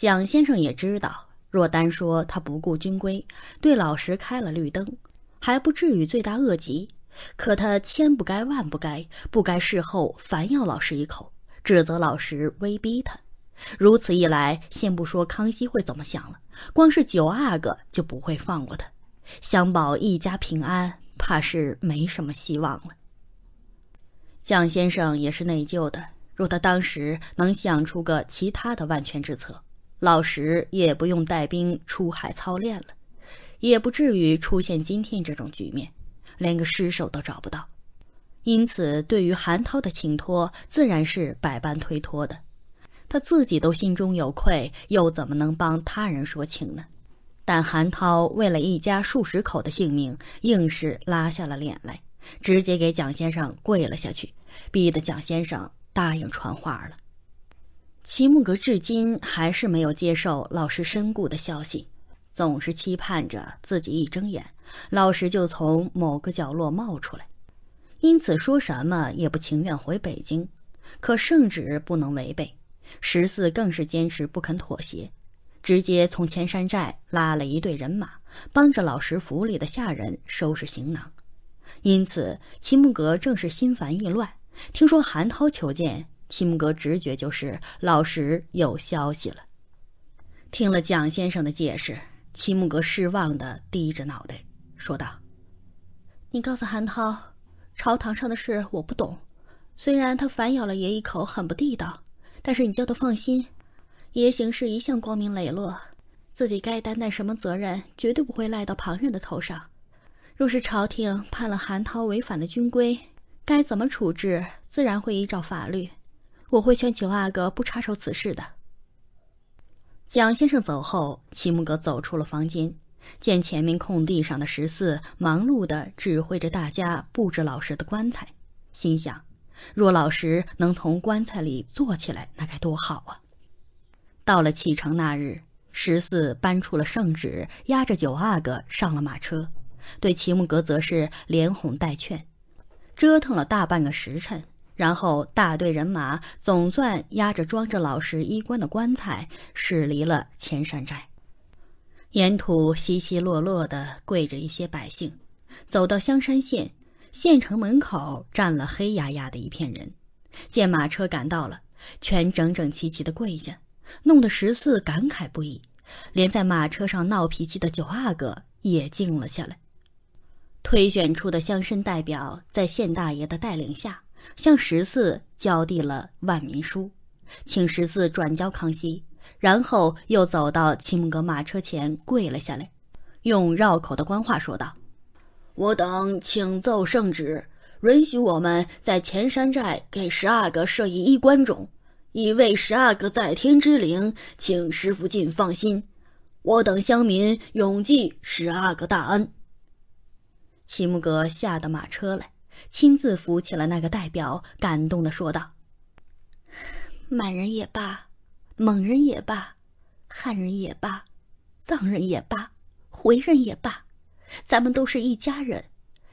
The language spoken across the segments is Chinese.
蒋先生也知道，若单说他不顾军规，对老石开了绿灯，还不至于罪大恶极。可他千不该万不该，不该事后反咬老石一口，指责老石，威逼他。如此一来，先不说康熙会怎么想了，光是九阿哥就不会放过他。想保一家平安，怕是没什么希望了。蒋先生也是内疚的，若他当时能想出个其他的万全之策。老石也不用带兵出海操练了，也不至于出现今天这种局面，连个尸首都找不到。因此，对于韩涛的请托，自然是百般推脱的。他自己都心中有愧，又怎么能帮他人说情呢？但韩涛为了一家数十口的性命，硬是拉下了脸来，直接给蒋先生跪了下去，逼得蒋先生答应传话了。齐木格至今还是没有接受老师身故的消息，总是期盼着自己一睁眼，老师就从某个角落冒出来，因此说什么也不情愿回北京。可圣旨不能违背，十四更是坚持不肯妥协，直接从千山寨拉了一队人马，帮着老师府里的下人收拾行囊。因此，齐木格正是心烦意乱，听说韩涛求见。齐木格直觉就是老石有消息了。听了蒋先生的解释，齐木格失望的低着脑袋，说道：“你告诉韩涛，朝堂上的事我不懂。虽然他反咬了爷一口，很不地道，但是你叫他放心，爷行事一向光明磊落，自己该担待什么责任，绝对不会赖到旁人的头上。若是朝廷判了韩涛违反了军规，该怎么处置，自然会依照法律。”我会劝九阿哥不插手此事的。蒋先生走后，齐木格走出了房间，见前面空地上的十四忙碌地指挥着大家布置老石的棺材，心想：若老石能从棺材里坐起来，那该多好啊！到了启程那日，十四搬出了圣旨，押着九阿哥上了马车，对齐木格则是连哄带劝，折腾了大半个时辰。然后大队人马总算压着装着老十衣冠的棺材驶离了千山寨，沿途稀稀落落的跪着一些百姓。走到香山县县城门口，站了黑压压的一片人，见马车赶到了，全整整齐齐的跪下，弄得十四感慨不已，连在马车上闹脾气的九阿哥也静了下来。推选出的乡绅代表在县大爷的带领下。向十四交递了万民书，请十四转交康熙，然后又走到齐木格马车前跪了下来，用绕口的官话说道：“我等请奏圣旨，允许我们在前山寨给十阿哥设一衣冠冢，以慰十阿哥在天之灵。请师傅尽放心，我等乡民永记十阿哥大恩。”齐木格下得马车来。亲自扶起了那个代表，感动的说道：“满人也罢，蒙人也罢，汉人也罢，藏人也罢，回人也罢，咱们都是一家人，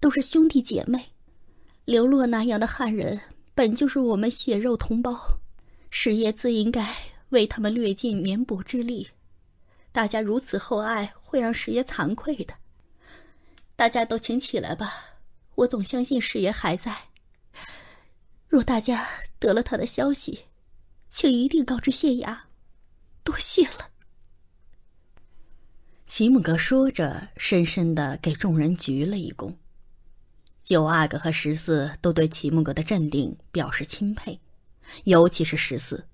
都是兄弟姐妹。流落南洋的汉人本就是我们血肉同胞，十爷自应该为他们略尽绵薄之力。大家如此厚爱，会让十爷惭愧的。大家都请起来吧。”我总相信师爷还在。若大家得了他的消息，请一定告知县衙，多谢了。齐木格说着，深深的给众人鞠了一躬。九阿哥和十四都对齐木格的镇定表示钦佩，尤其是十四，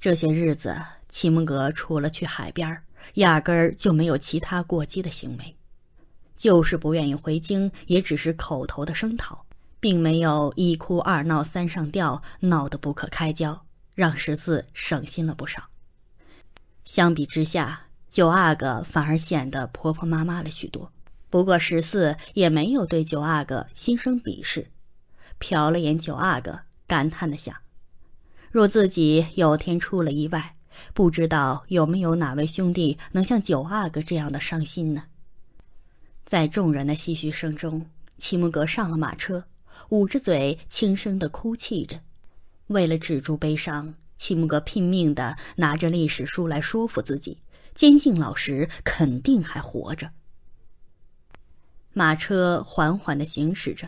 这些日子齐木格除了去海边压根儿就没有其他过激的行为。就是不愿意回京，也只是口头的声讨，并没有一哭二闹三上吊，闹得不可开交，让十四省心了不少。相比之下，九阿哥反而显得婆婆妈妈了许多。不过，十四也没有对九阿哥心生鄙视，瞟了眼九阿哥，感叹的想：若自己有天出了意外，不知道有没有哪位兄弟能像九阿哥这样的伤心呢？在众人的唏嘘声中，齐木格上了马车，捂着嘴轻声的哭泣着。为了止住悲伤，齐木格拼命的拿着历史书来说服自己，坚信老石肯定还活着。马车缓缓的行驶着，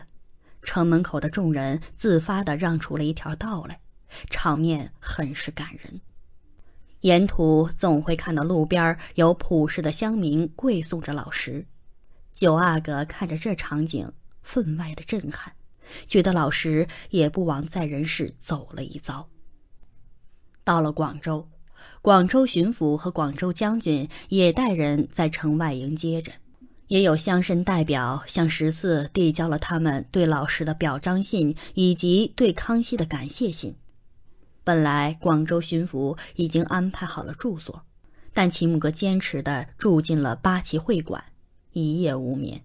城门口的众人自发的让出了一条道来，场面很是感人。沿途总会看到路边有朴实的乡民跪送着老石。九阿哥看着这场景，分外的震撼，觉得老十也不枉在人世走了一遭。到了广州，广州巡抚和广州将军也带人在城外迎接着，也有乡绅代表向十四递交了他们对老十的表彰信以及对康熙的感谢信。本来广州巡抚已经安排好了住所，但齐木格坚持的住进了八旗会馆。一夜无眠。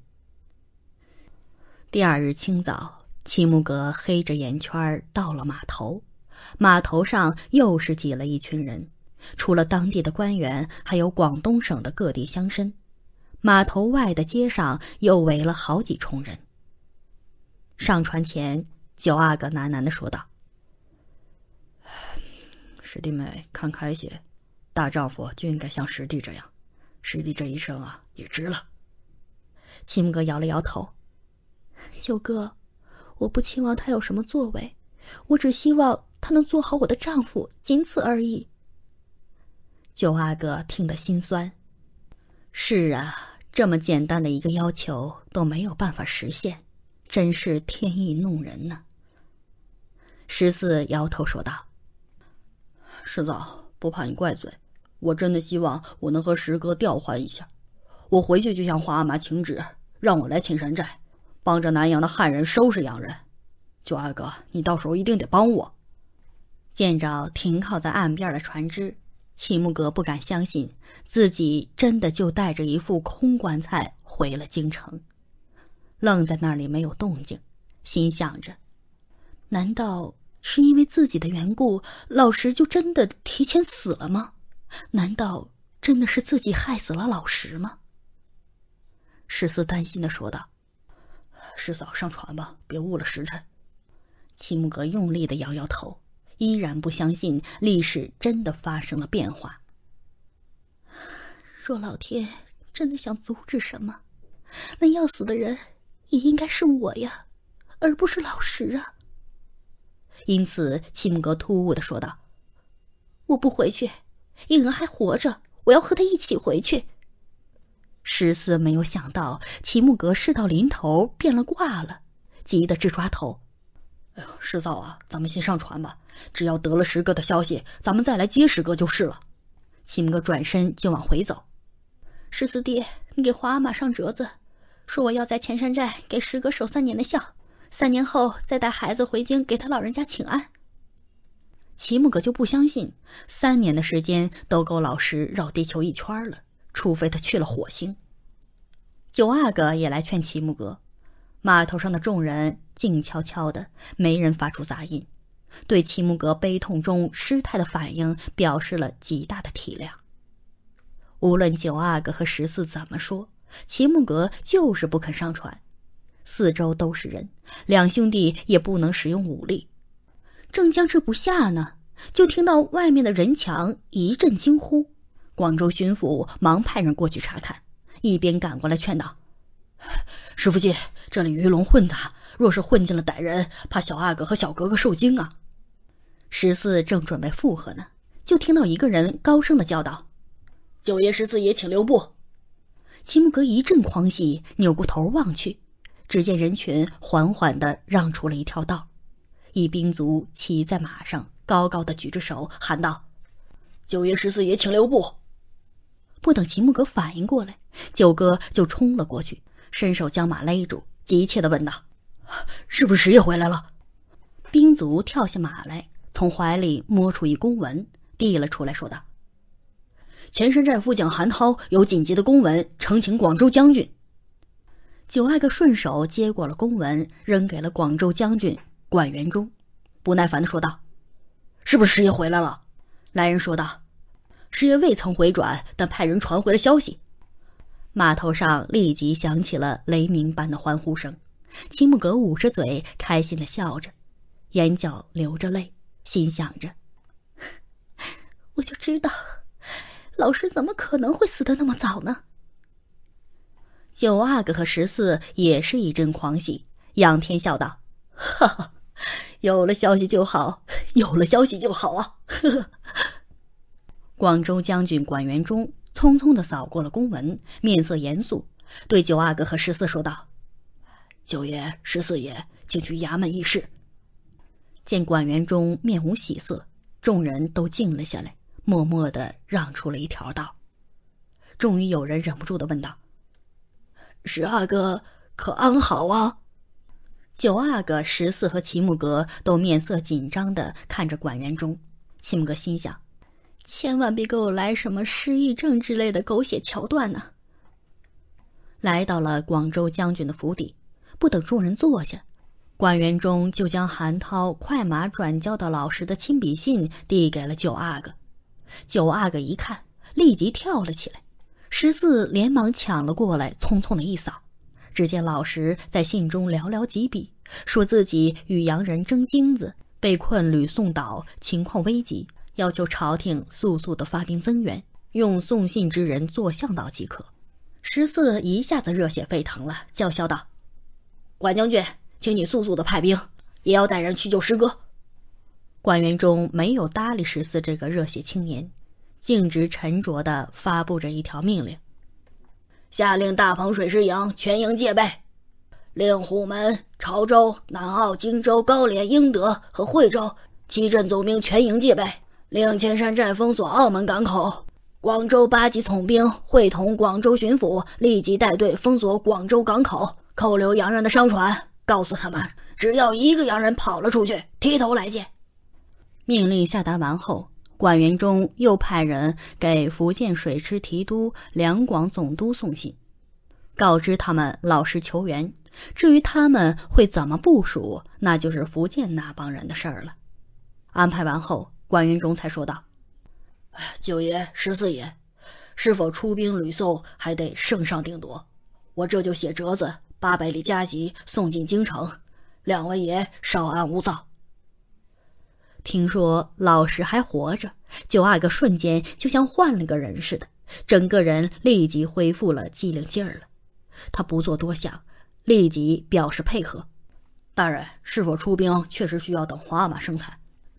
第二日清早，齐木格黑着眼圈到了码头，码头上又是挤了一群人，除了当地的官员，还有广东省的各地乡绅。码头外的街上又围了好几重人。上船前，九阿哥喃喃的说道：“师弟们，看开些，大丈夫就应该像师弟这样，师弟这一生啊，也值了。”齐木哥摇了摇头。九哥，我不期望他有什么作为，我只希望他能做好我的丈夫，仅此而已。九阿哥听得心酸。是啊，这么简单的一个要求都没有办法实现，真是天意弄人呢。十四摇头说道：“师嫂，不怕你怪罪，我真的希望我能和十哥调换一下。”我回去就向皇阿玛请旨，让我来青山寨，帮着南阳的汉人收拾洋人。九阿哥，你到时候一定得帮我。见着停靠在岸边的船只，齐木格不敢相信自己真的就带着一副空棺材回了京城，愣在那里没有动静，心想着：难道是因为自己的缘故，老石就真的提前死了吗？难道真的是自己害死了老石吗？十四担心的说道：“师嫂，上船吧，别误了时辰。”齐木格用力的摇摇头，依然不相信历史真的发生了变化。若老天真的想阻止什么，那要死的人也应该是我呀，而不是老石啊。因此，齐木格突兀的说道：“我不回去，影儿还活着，我要和他一起回去。”十四没有想到齐木格事到临头变了卦了，急得直抓头。哎呦，师嫂啊，咱们先上船吧，只要得了十哥的消息，咱们再来接十哥就是了。齐木格转身就往回走。十四弟，你给皇阿玛上折子，说我要在前山寨给十哥守三年的孝，三年后再带孩子回京给他老人家请安。齐木格就不相信，三年的时间都够老师绕地球一圈了。除非他去了火星。九阿哥也来劝齐木格，码头上的众人静悄悄的，没人发出杂音，对齐木格悲痛中失态的反应表示了极大的体谅。无论九阿哥和十四怎么说，齐木格就是不肯上船。四周都是人，两兄弟也不能使用武力，正僵持不下呢，就听到外面的人墙一阵惊呼。广州巡抚忙派人过去查看，一边赶过来劝道：“师傅爷，这里鱼龙混杂，若是混进了歹人，怕小阿哥和小格格受惊啊。”十四正准备附和呢，就听到一个人高声的叫道：“九爷、十四爷，请留步！”齐木格一阵狂喜，扭过头望去，只见人群缓缓的让出了一条道，一兵卒骑在马上，高高的举着手喊道：“九爷、十四爷，请留步！”不等秦木格反应过来，九哥就冲了过去，伸手将马勒住，急切的问道：“是不是十爷回来了？”兵卒跳下马来，从怀里摸出一公文，递了出来说道：“前山寨副将韩涛有紧急的公文，呈请广州将军。”九阿哥顺手接过了公文，扔给了广州将军管元忠，不耐烦的说道：“是不是十爷回来了？”来人说道。师爷未曾回转，但派人传回了消息。码头上立即响起了雷鸣般的欢呼声。青木格捂着嘴，开心的笑着，眼角流着泪，心想着：“ 我就知道，老师怎么可能会死的那么早呢？”九阿哥和十四也是一阵狂喜，仰天笑道：“哈哈，有了消息就好，有了消息就好啊！”呵呵。广州将军管元忠匆匆的扫过了公文，面色严肃，对九阿哥和十四说道：“九爷、十四爷，请去衙门议事。”见管元忠面无喜色，众人都静了下来，默默的让出了一条道。终于有人忍不住的问道：“十阿哥可安好啊？”九阿哥、十四和齐木格都面色紧张的看着管元忠，齐木格心想。千万别给我来什么失忆症之类的狗血桥段呢！来到了广州将军的府邸，不等众人坐下，管元忠就将韩涛快马转交到老石的亲笔信递给了九阿哥。九阿哥一看，立即跳了起来。十四连忙抢了过来，匆匆的一扫，只见老石在信中寥寥几笔，说自己与洋人争金子，被困吕宋岛，情况危急。要求朝廷速速的发兵增援，用送信之人做向导即可。十四一下子热血沸腾了，叫嚣道：“管将军，请你速速的派兵，也要带人去救师哥。”管元忠没有搭理十四这个热血青年，径直沉着的发布着一条命令：“下令大鹏水师营全营戒备，令虎门、潮州、南澳、荆州、高廉、英德和惠州七镇总兵全营戒备。”令千山寨封锁澳门港口，广州八旗总兵会同广州巡抚立即带队封锁广州港口，扣留洋人的商船，告诉他们，只要一个洋人跑了出去，剃头来见。命令下达完后，管元忠又派人给福建水师提督、两广总督送信，告知他们老实求援。至于他们会怎么部署，那就是福建那帮人的事儿了。安排完后。关云龙才说道：“九爷、十四爷，是否出兵吕宋，还得圣上定夺。我这就写折子，八百里加急送进京城。两位爷，稍安勿躁。”听说老十还活着，九阿哥瞬间就像换了个人似的，整个人立即恢复了机灵劲儿了。他不做多想，立即表示配合：“大人，是否出兵，确实需要等皇阿玛圣裁。”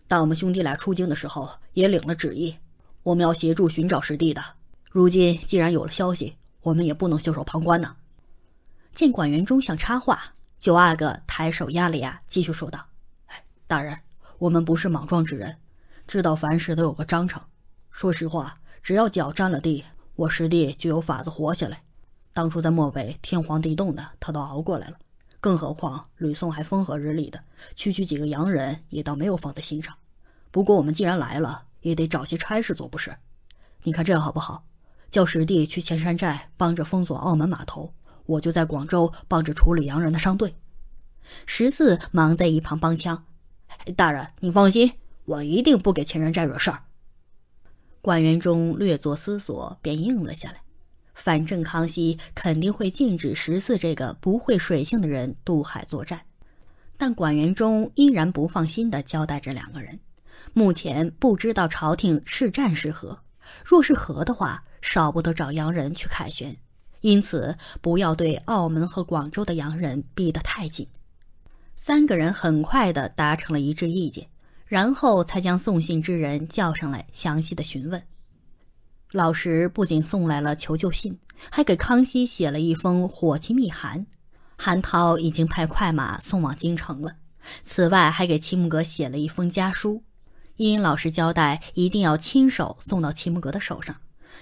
但我们兄弟俩出京的时候也领了旨意，我们要协助寻找师弟的。如今既然有了消息，我们也不能袖手旁观呢。见管元忠想插话，九阿哥抬手压了压，继续说道：“大人，我们不是莽撞之人，知道凡事都有个章程。说实话，只要脚沾了地，我师弟就有法子活下来。当初在漠北天荒地冻的，他都熬过来了。”更何况吕宋还风和日丽的，区区几个洋人也倒没有放在心上。不过我们既然来了，也得找些差事做，不是？你看这样好不好？叫十弟去前山寨帮着封锁澳门码头，我就在广州帮着处理洋人的商队。十四忙在一旁帮腔：“大人，你放心，我一定不给前山寨惹事儿。”官员中略作思索，便应了下来。反正康熙肯定会禁止十四这个不会水性的人渡海作战，但管元忠依然不放心的交代着两个人：目前不知道朝廷是战是和，若是和的话，少不得找洋人去凯旋，因此不要对澳门和广州的洋人逼得太紧。三个人很快的达成了一致意见，然后才将送信之人叫上来，详细的询问。老石不仅送来了求救信，还给康熙写了一封火急密函，韩涛已经派快马送往京城了。此外，还给齐木格写了一封家书，因老实交代一定要亲手送到齐木格的手上，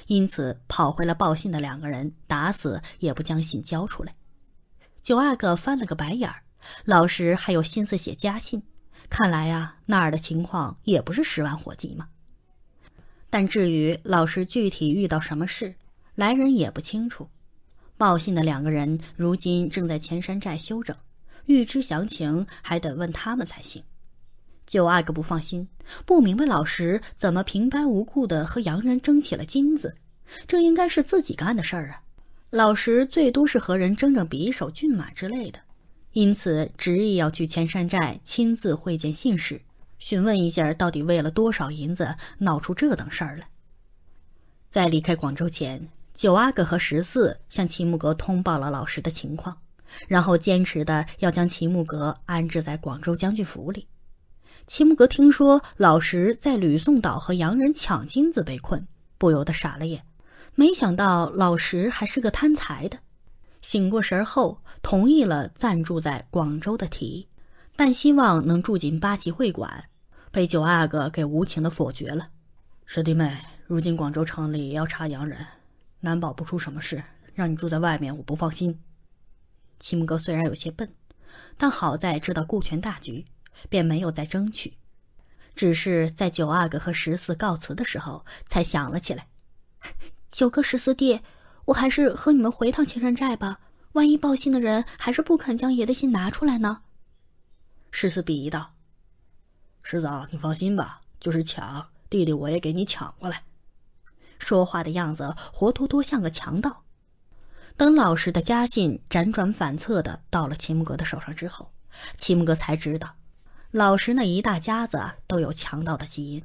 因此跑回来报信的两个人打死也不将信交出来。九阿哥翻了个白眼儿，老石还有心思写家信，看来啊那儿的情况也不是十万火急嘛。但至于老石具体遇到什么事，来人也不清楚。报信的两个人如今正在前山寨休整，欲知详情还得问他们才行。九阿哥不放心，不明白老石怎么平白无故的和洋人争起了金子，这应该是自己干的事儿啊。老石最多是和人争争匕首、骏马之类的，因此执意要去前山寨亲自会见信使。询问一下，到底为了多少银子闹出这等事儿来？在离开广州前，九阿哥和十四向齐木格通报了老石的情况，然后坚持的要将齐木格安置在广州将军府里。齐木格听说老石在吕宋岛和洋人抢金子被困，不由得傻了眼。没想到老石还是个贪财的。醒过神后，同意了暂住在广州的提议，但希望能住进八旗会馆。被九阿哥给无情的否决了，师弟妹，如今广州城里要查洋人，难保不出什么事，让你住在外面，我不放心。七木哥虽然有些笨，但好在知道顾全大局，便没有再争取，只是在九阿哥和十四告辞的时候，才想了起来。九哥，十四弟，我还是和你们回趟青山寨吧，万一报信的人还是不肯将爷的信拿出来呢。十四鄙夷道。石嫂，你放心吧，就是抢弟弟，我也给你抢过来。说话的样子活脱脱像个强盗。等老石的家信辗转反侧的到了齐木格的手上之后，齐木格才知道，老石那一大家子都有强盗的基因。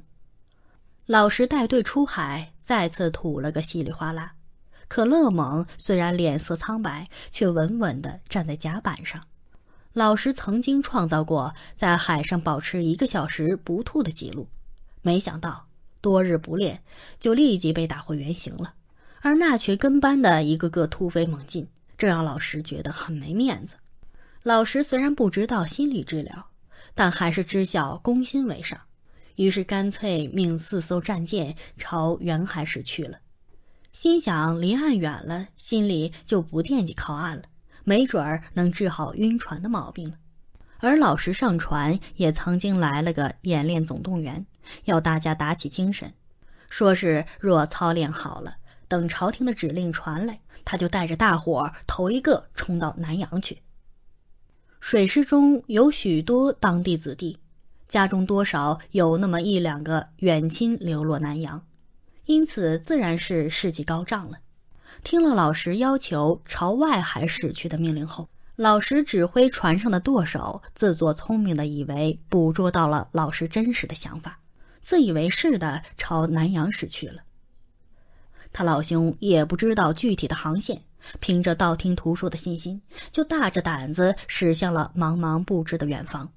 老石带队出海，再次吐了个稀里哗啦。可乐猛虽然脸色苍白，却稳稳地站在甲板上。老石曾经创造过在海上保持一个小时不吐的记录，没想到多日不练，就立即被打回原形了。而那群跟班的一个个突飞猛进，这让老石觉得很没面子。老石虽然不知道心理治疗，但还是知晓攻心为上，于是干脆命四艘战舰朝远海驶去了，心想离岸远了，心里就不惦记靠岸了。没准儿能治好晕船的毛病而老石上船也曾经来了个演练总动员，要大家打起精神，说是若操练好了，等朝廷的指令传来，他就带着大伙儿头一个冲到南洋去。水师中有许多当地子弟，家中多少有那么一两个远亲流落南洋，因此自然是士气高涨了。听了老石要求朝外海驶去的命令后，老石指挥船上的舵手，自作聪明的以为捕捉到了老石真实的想法，自以为是的朝南洋驶去了。他老兄也不知道具体的航线，凭着道听途说的信心，就大着胆子驶向了茫茫不知的远方。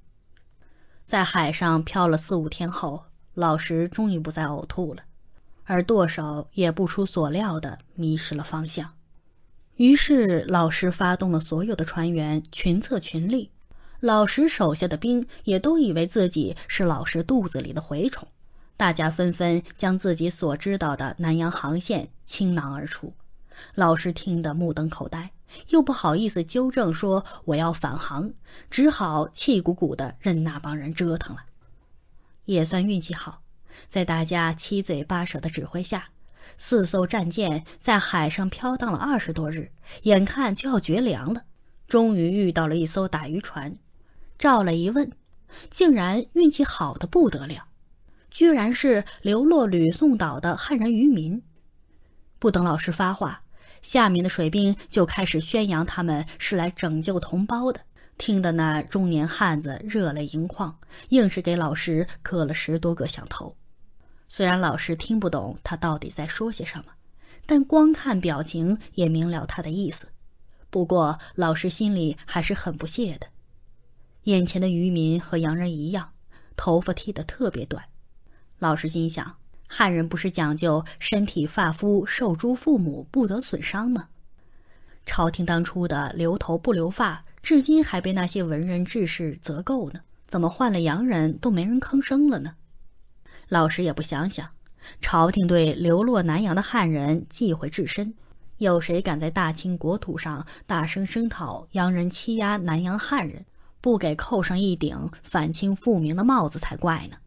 在海上漂了四五天后，老石终于不再呕吐了。而舵手也不出所料的迷失了方向，于是老师发动了所有的船员群策群力，老师手下的兵也都以为自己是老师肚子里的蛔虫，大家纷纷将自己所知道的南洋航线倾囊而出，老师听得目瞪口呆，又不好意思纠正说我要返航，只好气鼓鼓地任那帮人折腾了，也算运气好。在大家七嘴八舌的指挥下，四艘战舰在海上飘荡了二十多日，眼看就要绝粮了。终于遇到了一艘打鱼船，照了一问，竟然运气好的不得了，居然是流落吕宋岛的汉人渔民。不等老师发话，下面的水兵就开始宣扬他们是来拯救同胞的，听得那中年汉子热泪盈眶，硬是给老师磕了十多个响头。虽然老师听不懂他到底在说些什么，但光看表情也明了他的意思。不过，老师心里还是很不屑的。眼前的渔民和洋人一样，头发剃得特别短。老师心想：汉人不是讲究身体发肤受诸父母，不得损伤吗？朝廷当初的留头不留发，至今还被那些文人志士责诟呢。怎么换了洋人，都没人吭声了呢？老师也不想想，朝廷对流落南洋的汉人忌讳至深，有谁敢在大清国土上大声声讨洋人欺压南洋汉人，不给扣上一顶反清复明的帽子才怪呢？